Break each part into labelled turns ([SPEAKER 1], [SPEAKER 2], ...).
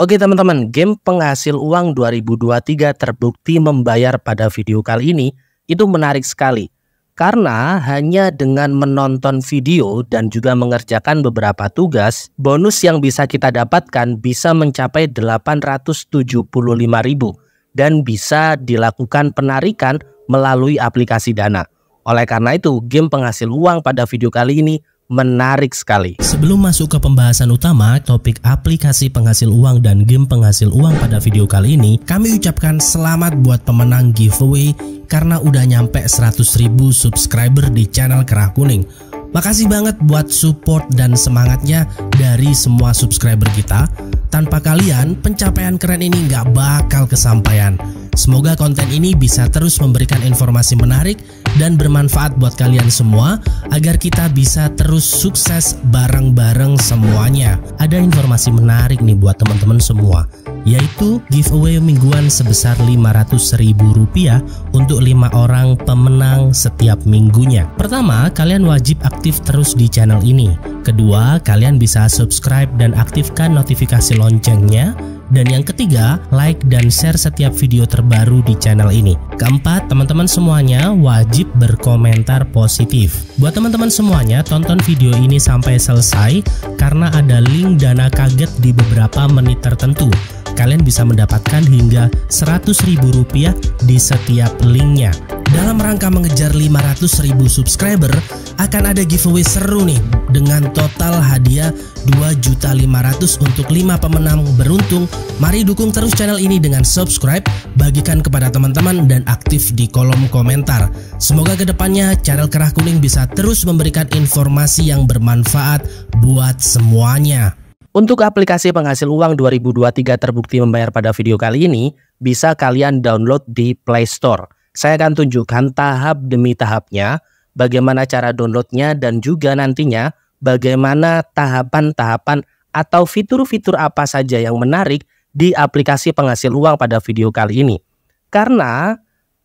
[SPEAKER 1] Oke teman-teman, game penghasil uang 2023 terbukti membayar pada video kali ini itu menarik sekali. Karena hanya dengan menonton video dan juga mengerjakan beberapa tugas, bonus yang bisa kita dapatkan bisa mencapai 875.000 dan bisa dilakukan penarikan melalui aplikasi Dana. Oleh karena itu, game penghasil uang pada video kali ini menarik sekali. Sebelum masuk ke pembahasan utama, topik aplikasi penghasil uang dan game penghasil uang pada video kali ini, kami ucapkan selamat buat pemenang giveaway karena udah nyampe 100.000 subscriber di channel Kerah Kuning. Makasih banget buat support dan semangatnya dari semua subscriber kita. Tanpa kalian, pencapaian keren ini nggak bakal kesampaian. Semoga konten ini bisa terus memberikan informasi menarik dan bermanfaat buat kalian semua agar kita bisa terus sukses bareng-bareng semuanya. Ada informasi menarik nih buat teman-teman semua, yaitu giveaway mingguan sebesar Rp500.000 untuk 5 orang pemenang setiap minggunya. Pertama, kalian wajib aktif terus di channel ini. Kedua, kalian bisa subscribe dan aktifkan notifikasi loncengnya dan yang ketiga, like dan share setiap video terbaru di channel ini. Keempat, teman-teman semuanya wajib berkomentar positif. Buat teman-teman semuanya, tonton video ini sampai selesai karena ada link dana kaget di beberapa menit tertentu. Kalian bisa mendapatkan hingga ribu rupiah di setiap linknya dalam rangka mengejar 500 ribu subscriber akan ada giveaway seru nih dengan total hadiah 2.500 untuk 5 pemenang beruntung. Mari dukung terus channel ini dengan subscribe, bagikan kepada teman-teman dan aktif di kolom komentar. Semoga kedepannya channel Kerah Kuning bisa terus memberikan informasi yang bermanfaat buat semuanya. Untuk aplikasi penghasil uang 2023 terbukti membayar pada video kali ini, bisa kalian download di Play Store. Saya akan tunjukkan tahap demi tahapnya, bagaimana cara downloadnya dan juga nantinya bagaimana tahapan-tahapan atau fitur-fitur apa saja yang menarik di aplikasi penghasil uang pada video kali ini. Karena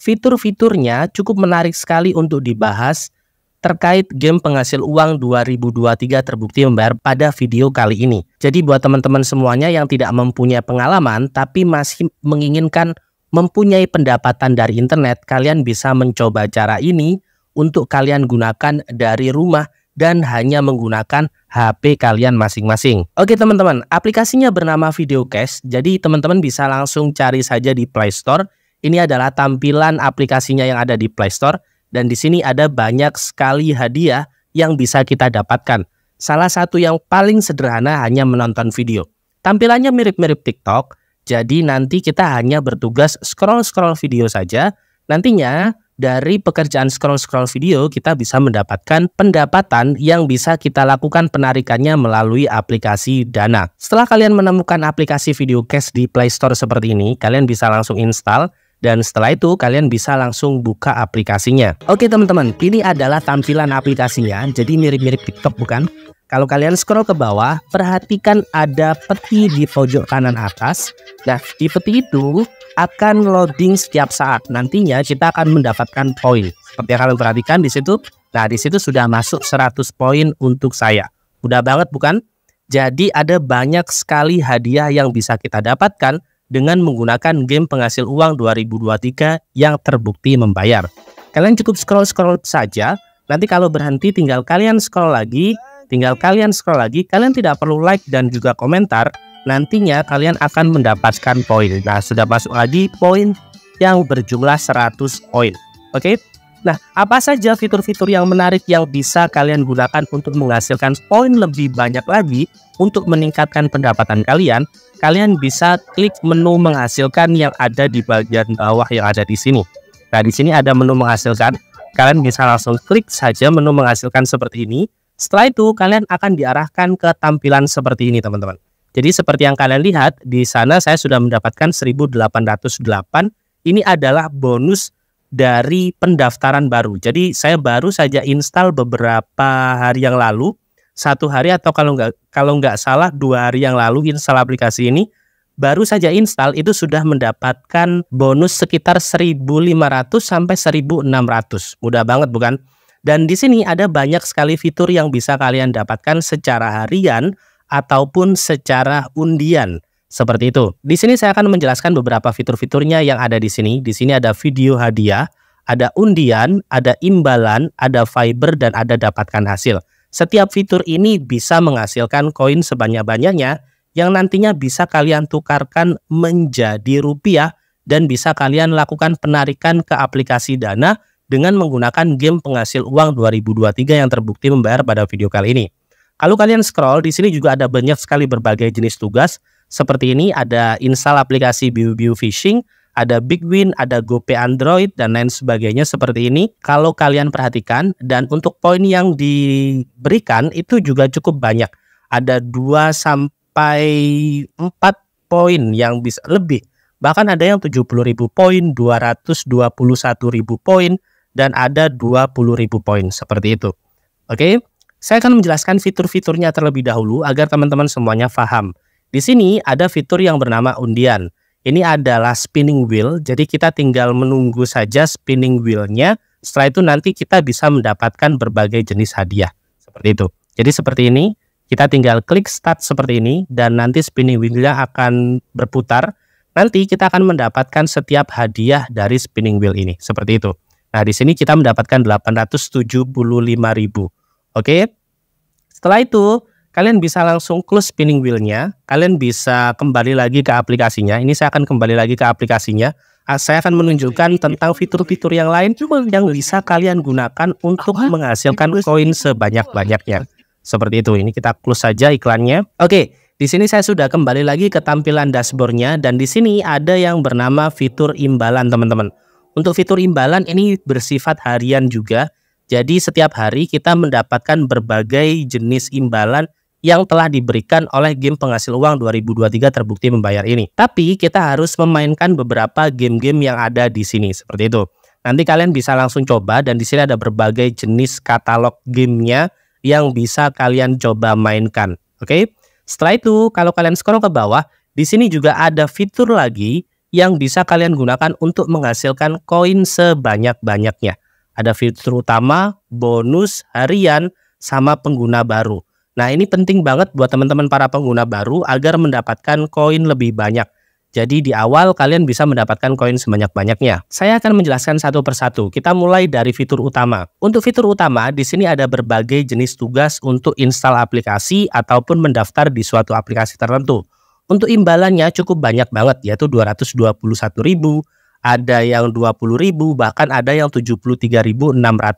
[SPEAKER 1] fitur-fiturnya cukup menarik sekali untuk dibahas terkait game penghasil uang 2023 terbukti membayar pada video kali ini. Jadi buat teman-teman semuanya yang tidak mempunyai pengalaman tapi masih menginginkan mempunyai pendapatan dari internet, kalian bisa mencoba cara ini untuk kalian gunakan dari rumah dan hanya menggunakan HP kalian masing-masing. Oke teman-teman, aplikasinya bernama VideoCash. Jadi teman-teman bisa langsung cari saja di Play Store. Ini adalah tampilan aplikasinya yang ada di Play Store dan di sini ada banyak sekali hadiah yang bisa kita dapatkan. Salah satu yang paling sederhana hanya menonton video. Tampilannya mirip-mirip TikTok, jadi nanti kita hanya bertugas scroll-scroll video saja. Nantinya dari pekerjaan scroll-scroll video kita bisa mendapatkan pendapatan yang bisa kita lakukan penarikannya melalui aplikasi Dana. Setelah kalian menemukan aplikasi video cash di Play Store seperti ini, kalian bisa langsung install dan setelah itu kalian bisa langsung buka aplikasinya. Oke teman-teman, ini adalah tampilan aplikasinya, jadi mirip-mirip TikTok bukan? Kalau kalian scroll ke bawah, perhatikan ada peti di pojok kanan atas. Nah, di peti itu akan loading setiap saat. Nantinya kita akan mendapatkan poin. Seperti yang kalian perhatikan di situ. Nah, di situ sudah masuk 100 poin untuk saya. Mudah banget bukan? Jadi ada banyak sekali hadiah yang bisa kita dapatkan dengan menggunakan game penghasil uang 2023 yang terbukti membayar. Kalian cukup scroll-scroll saja. Nanti kalau berhenti tinggal kalian scroll lagi Tinggal kalian scroll lagi, kalian tidak perlu like dan juga komentar, nantinya kalian akan mendapatkan poin. Nah, sudah masuk lagi poin yang berjumlah 100 poin. Oke. Okay? Nah, apa saja fitur-fitur yang menarik yang bisa kalian gunakan untuk menghasilkan poin lebih banyak lagi untuk meningkatkan pendapatan kalian? Kalian bisa klik menu menghasilkan yang ada di bagian bawah yang ada di sini. Nah, di sini ada menu menghasilkan. Kalian bisa langsung klik saja menu menghasilkan seperti ini setelah itu kalian akan diarahkan ke tampilan seperti ini teman-teman. Jadi seperti yang kalian lihat di sana saya sudah mendapatkan 1808. Ini adalah bonus dari pendaftaran baru. Jadi saya baru saja install beberapa hari yang lalu, satu hari atau kalau nggak kalau nggak salah dua hari yang lalu install aplikasi ini baru saja install itu sudah mendapatkan bonus sekitar 1.500 sampai 1.600. Mudah banget bukan? Dan di sini ada banyak sekali fitur yang bisa kalian dapatkan secara harian ataupun secara undian. Seperti itu. Di sini saya akan menjelaskan beberapa fitur-fiturnya yang ada di sini. Di sini ada video hadiah, ada undian, ada imbalan, ada fiber, dan ada dapatkan hasil. Setiap fitur ini bisa menghasilkan koin sebanyak-banyaknya yang nantinya bisa kalian tukarkan menjadi rupiah dan bisa kalian lakukan penarikan ke aplikasi dana dengan menggunakan game penghasil uang 2023 yang terbukti membayar pada video kali ini. Kalau kalian scroll, di sini juga ada banyak sekali berbagai jenis tugas. Seperti ini ada install aplikasi BioBio Fishing, ada Bigwin, ada GoPay Android, dan lain sebagainya seperti ini. Kalau kalian perhatikan, dan untuk poin yang diberikan itu juga cukup banyak. Ada 2 sampai 4 poin yang bisa lebih. Bahkan ada yang 70.000 poin, 221.000 poin, dan ada 20.000 poin seperti itu. Oke, saya akan menjelaskan fitur-fiturnya terlebih dahulu agar teman-teman semuanya paham. Di sini ada fitur yang bernama undian. Ini adalah spinning wheel, jadi kita tinggal menunggu saja spinning wheelnya. Setelah itu nanti kita bisa mendapatkan berbagai jenis hadiah. Seperti itu. Jadi seperti ini, kita tinggal klik start seperti ini dan nanti spinning wheelnya akan berputar. Nanti kita akan mendapatkan setiap hadiah dari spinning wheel ini. Seperti itu. Nah, di sini kita mendapatkan 875.000. Oke. Setelah itu, kalian bisa langsung close spinning wheel-nya. Kalian bisa kembali lagi ke aplikasinya. Ini saya akan kembali lagi ke aplikasinya. Ah, saya akan menunjukkan tentang fitur-fitur yang lain yang bisa kalian gunakan untuk menghasilkan koin sebanyak-banyaknya. Seperti itu. Ini kita close saja iklannya. Oke. Di sini saya sudah kembali lagi ke tampilan dashboardnya dan di sini ada yang bernama fitur imbalan teman-teman. Untuk fitur imbalan ini bersifat harian juga. Jadi setiap hari kita mendapatkan berbagai jenis imbalan yang telah diberikan oleh game penghasil uang 2023 terbukti membayar ini. Tapi kita harus memainkan beberapa game-game yang ada di sini seperti itu. Nanti kalian bisa langsung coba dan di sini ada berbagai jenis katalog gamenya yang bisa kalian coba mainkan. Oke. Setelah itu, kalau kalian scroll ke bawah, di sini juga ada fitur lagi yang bisa kalian gunakan untuk menghasilkan koin sebanyak-banyaknya. Ada fitur utama, bonus, harian, sama pengguna baru. Nah ini penting banget buat teman-teman para pengguna baru agar mendapatkan koin lebih banyak. Jadi di awal kalian bisa mendapatkan koin sebanyak-banyaknya. Saya akan menjelaskan satu persatu. Kita mulai dari fitur utama. Untuk fitur utama, di sini ada berbagai jenis tugas untuk install aplikasi ataupun mendaftar di suatu aplikasi tertentu. Untuk imbalannya cukup banyak banget yaitu 221 ribu, ada yang 20 ribu, bahkan ada yang 73.600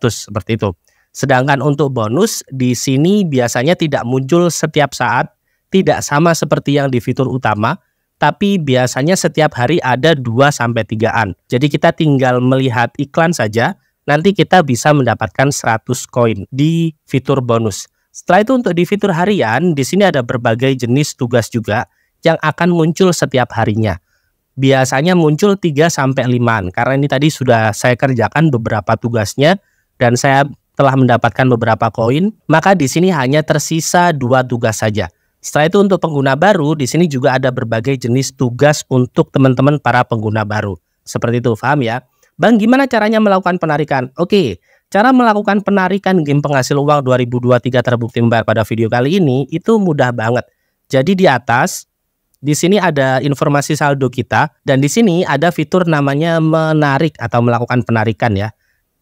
[SPEAKER 1] seperti itu. Sedangkan untuk bonus di sini biasanya tidak muncul setiap saat, tidak sama seperti yang di fitur utama, tapi biasanya setiap hari ada 2 sampai 3-an. Jadi kita tinggal melihat iklan saja, nanti kita bisa mendapatkan 100 koin di fitur bonus. Setelah itu untuk di fitur harian, di sini ada berbagai jenis tugas juga yang akan muncul setiap harinya. Biasanya muncul 3 sampai 5 karena ini tadi sudah saya kerjakan beberapa tugasnya dan saya telah mendapatkan beberapa koin, maka di sini hanya tersisa dua tugas saja. Setelah itu untuk pengguna baru, di sini juga ada berbagai jenis tugas untuk teman-teman para pengguna baru. Seperti itu, paham ya? Bang, gimana caranya melakukan penarikan? Oke, cara melakukan penarikan game penghasil uang 2023 terbukti membayar pada video kali ini itu mudah banget. Jadi di atas, di sini ada informasi saldo kita dan di sini ada fitur namanya menarik atau melakukan penarikan ya.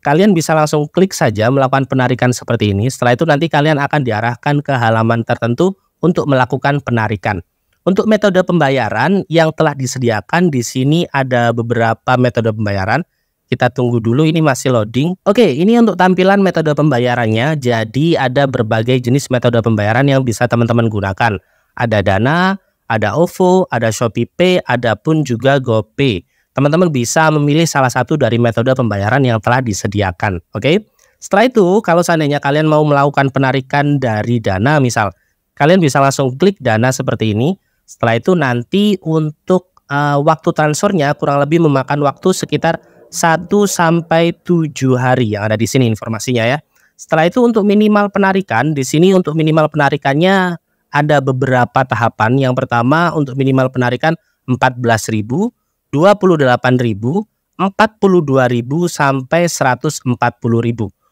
[SPEAKER 1] Kalian bisa langsung klik saja melakukan penarikan seperti ini. Setelah itu nanti kalian akan diarahkan ke halaman tertentu untuk melakukan penarikan. Untuk metode pembayaran yang telah disediakan di sini ada beberapa metode pembayaran. Kita tunggu dulu ini masih loading. Oke, ini untuk tampilan metode pembayarannya. Jadi ada berbagai jenis metode pembayaran yang bisa teman-teman gunakan. Ada Dana, ada OVO, ada Shopee Pay, ada pun juga GoPay. Teman-teman bisa memilih salah satu dari metode pembayaran yang telah disediakan, oke? Okay? Setelah itu, kalau seandainya kalian mau melakukan penarikan dari dana misal, kalian bisa langsung klik dana seperti ini. Setelah itu nanti untuk uh, waktu transfernya kurang lebih memakan waktu sekitar 1 sampai 7 hari yang ada di sini informasinya ya. Setelah itu untuk minimal penarikan, di sini untuk minimal penarikannya ada beberapa tahapan. Yang pertama untuk minimal penarikan 14.000, 28.000, 42.000 sampai 140.000.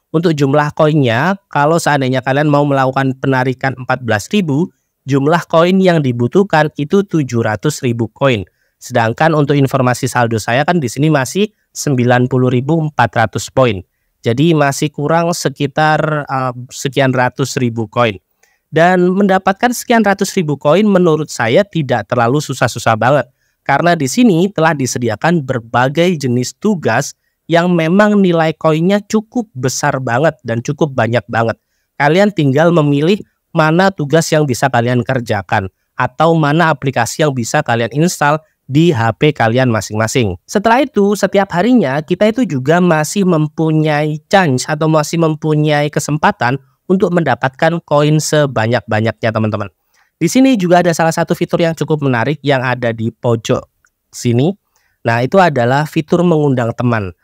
[SPEAKER 1] Untuk jumlah koinnya, kalau seandainya kalian mau melakukan penarikan 14.000, jumlah koin yang dibutuhkan itu 700.000 koin. Sedangkan untuk informasi saldo saya kan di sini masih 90.400 poin. Jadi masih kurang sekitar uh, sekian ratus ribu koin. Dan mendapatkan sekian ratus ribu koin menurut saya tidak terlalu susah-susah banget. Karena di sini telah disediakan berbagai jenis tugas yang memang nilai koinnya cukup besar banget dan cukup banyak banget. Kalian tinggal memilih mana tugas yang bisa kalian kerjakan atau mana aplikasi yang bisa kalian install di HP kalian masing-masing. Setelah itu, setiap harinya kita itu juga masih mempunyai chance atau masih mempunyai kesempatan untuk mendapatkan koin sebanyak-banyaknya teman-teman. Di sini juga ada salah satu fitur yang cukup menarik yang ada di pojok sini. Nah, itu adalah fitur mengundang teman.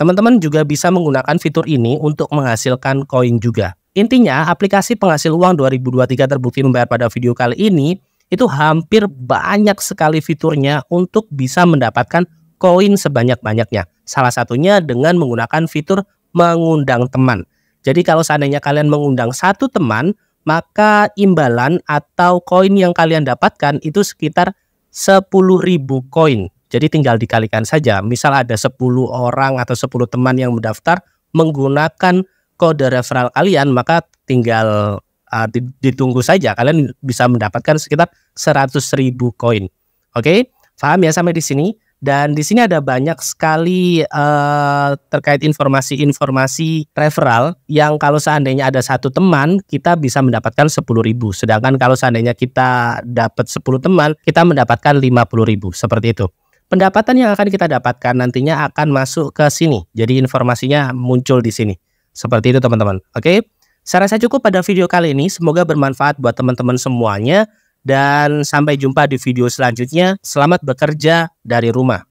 [SPEAKER 1] Teman-teman juga bisa menggunakan fitur ini untuk menghasilkan koin juga. Intinya, aplikasi penghasil uang 2023 terbukti membayar pada video kali ini itu hampir banyak sekali fiturnya untuk bisa mendapatkan koin sebanyak-banyaknya. Salah satunya dengan menggunakan fitur mengundang teman. Jadi kalau seandainya kalian mengundang satu teman, maka imbalan atau koin yang kalian dapatkan itu sekitar 10.000 koin. Jadi tinggal dikalikan saja. Misal ada 10 orang atau 10 teman yang mendaftar menggunakan kode referral kalian, maka tinggal uh, ditunggu saja kalian bisa mendapatkan sekitar 100.000 koin. Oke, paham ya sampai di sini? Dan di sini ada banyak sekali uh, terkait informasi-informasi referral yang kalau seandainya ada satu teman kita bisa mendapatkan sepuluh ribu, Sedangkan kalau seandainya kita dapat sepuluh teman, kita mendapatkan lima puluh ribu seperti itu. Pendapatan yang akan kita dapatkan nantinya akan masuk ke sini. Jadi informasinya muncul di sini. Seperti itu teman-teman. Oke. Saya rasa cukup pada video kali ini. Semoga bermanfaat buat teman-teman semuanya. Dan sampai jumpa di video selanjutnya. Selamat bekerja dari rumah.